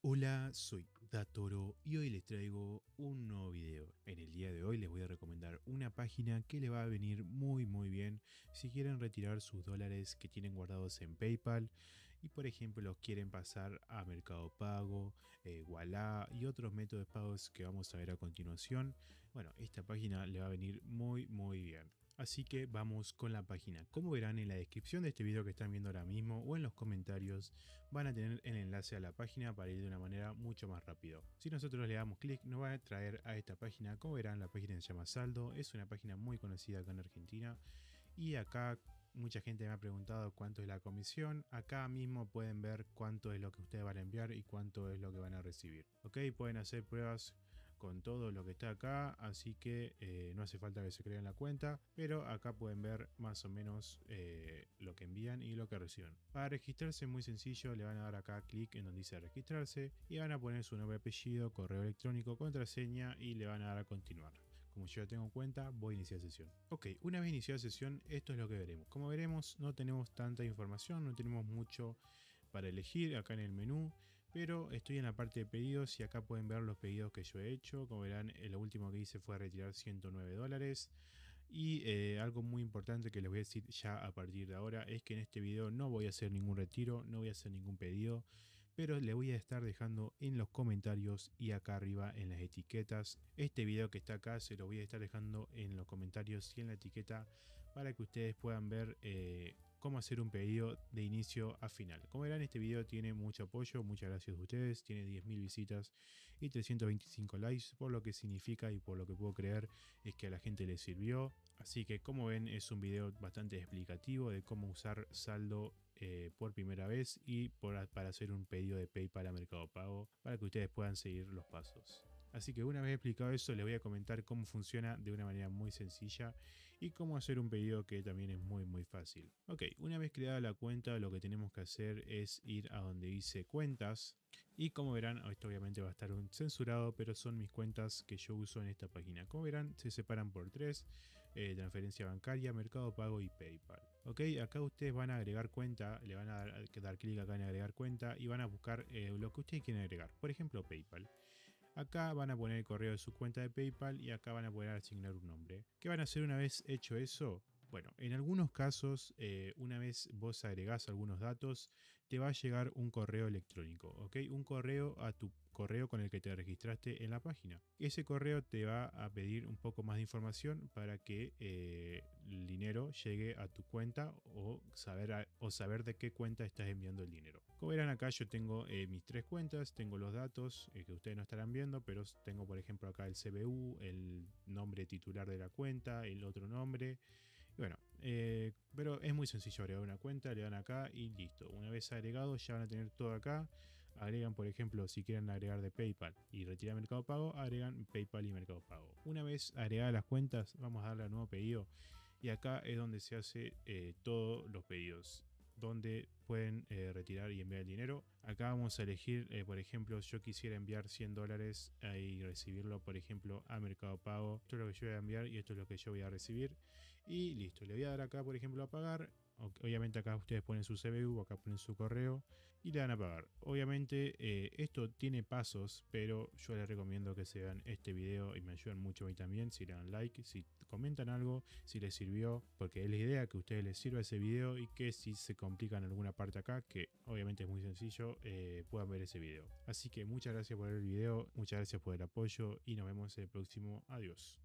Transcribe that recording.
Hola, soy Datoro y hoy les traigo un nuevo video. En el día de hoy les voy a recomendar una página que le va a venir muy muy bien si quieren retirar sus dólares que tienen guardados en PayPal y por ejemplo los quieren pasar a Mercado Pago, eh, y otros métodos de pagos que vamos a ver a continuación. Bueno, esta página le va a venir muy muy bien. Así que vamos con la página. Como verán en la descripción de este video que están viendo ahora mismo o en los comentarios van a tener el enlace a la página para ir de una manera mucho más rápido. Si nosotros le damos clic nos va a traer a esta página. Como verán la página se llama Saldo, es una página muy conocida acá en Argentina y acá mucha gente me ha preguntado cuánto es la comisión. Acá mismo pueden ver cuánto es lo que ustedes van a enviar y cuánto es lo que van a recibir. Ok, pueden hacer pruebas con todo lo que está acá, así que eh, no hace falta que se creen la cuenta, pero acá pueden ver más o menos eh, lo que envían y lo que reciben. Para registrarse es muy sencillo, le van a dar acá clic en donde dice registrarse y van a poner su nombre, apellido, correo electrónico, contraseña y le van a dar a continuar. Como yo ya tengo cuenta, voy a iniciar sesión. Ok, una vez iniciada sesión, esto es lo que veremos. Como veremos, no tenemos tanta información, no tenemos mucho para elegir acá en el menú. Pero estoy en la parte de pedidos y acá pueden ver los pedidos que yo he hecho. Como verán, lo último que hice fue retirar 109 dólares. Y eh, algo muy importante que les voy a decir ya a partir de ahora es que en este video no voy a hacer ningún retiro, no voy a hacer ningún pedido. Pero le voy a estar dejando en los comentarios y acá arriba en las etiquetas. Este video que está acá se lo voy a estar dejando en los comentarios y en la etiqueta para que ustedes puedan ver eh, hacer un pedido de inicio a final. Como verán, este vídeo tiene mucho apoyo, muchas gracias a ustedes, tiene 10.000 visitas y 325 likes, por lo que significa y por lo que puedo creer es que a la gente le sirvió. Así que como ven es un vídeo bastante explicativo de cómo usar saldo eh, por primera vez y para hacer un pedido de PayPal a Mercado Pago para que ustedes puedan seguir los pasos. Así que una vez explicado eso, les voy a comentar cómo funciona de una manera muy sencilla y cómo hacer un pedido que también es muy muy fácil. Ok, una vez creada la cuenta, lo que tenemos que hacer es ir a donde dice cuentas. Y como verán, esto obviamente va a estar censurado, pero son mis cuentas que yo uso en esta página. Como verán, se separan por tres, eh, transferencia bancaria, mercado pago y PayPal. Ok, acá ustedes van a agregar cuenta, le van a dar, clic acá en agregar cuenta y van a buscar eh, lo que ustedes quieren agregar. Por ejemplo, PayPal. Acá van a poner el correo de su cuenta de PayPal y acá van a poder asignar un nombre. ¿Qué van a hacer una vez hecho eso? Bueno, en algunos casos, eh, una vez vos agregás algunos datos, te va a llegar un correo electrónico, ¿ok? Un correo a tu correo con el que te registraste en la página. Ese correo te va a pedir un poco más de información para que eh, el dinero llegue a tu cuenta o saber, o saber de qué cuenta estás enviando el dinero. Como verán acá yo tengo eh, mis tres cuentas, tengo los datos que ustedes no estarán viendo, pero tengo por ejemplo acá el CBU, el nombre titular de la cuenta, el otro nombre, bueno, eh, pero es muy sencillo agregar una cuenta, le dan acá y listo. Una vez agregado ya van a tener todo acá. Agregan, por ejemplo, si quieren agregar de PayPal y retirar Mercado Pago, agregan PayPal y Mercado Pago. Una vez agregadas las cuentas, vamos a darle a nuevo pedido. Y acá es donde se hace eh, todos los pedidos donde pueden eh, retirar y enviar el dinero. Acá vamos a elegir, eh, por ejemplo, yo quisiera enviar 100 dólares eh, y recibirlo, por ejemplo, a Mercado Pago. Esto es lo que yo voy a enviar y esto es lo que yo voy a recibir. Y listo, le voy a dar acá, por ejemplo, a pagar Obviamente acá ustedes ponen su CBU, acá ponen su correo y le dan a pagar. Obviamente eh, esto tiene pasos, pero yo les recomiendo que se vean este video y me ayudan mucho a mí también. Si le dan like, si comentan algo, si les sirvió, porque es la idea que a ustedes les sirva ese video y que si se complican alguna parte acá, que obviamente es muy sencillo, eh, puedan ver ese video. Así que muchas gracias por ver el video, muchas gracias por el apoyo y nos vemos en el próximo. Adiós.